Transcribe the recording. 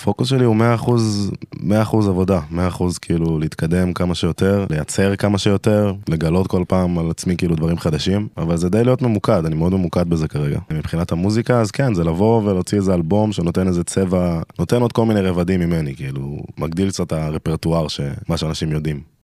הפוקוס שלי הוא 100%, אחוז, 100% אחוז עבודה, 100% אחוז כאילו להתקדם כמה שיותר, לייצר כמה שיותר, לגלות כל פעם על עצמי כאילו דברים חדשים, אבל זה די להיות ממוקד, אני מאוד ממוקד בזה כרגע. מבחינת המוזיקה, אז כן, זה לבוא ולהוציא איזה אלבום שנותן איזה צבע, נותן עוד כל מיני רבדים ממני, כאילו, מגדיל קצת הרפרטואר, מה שאנשים יודעים.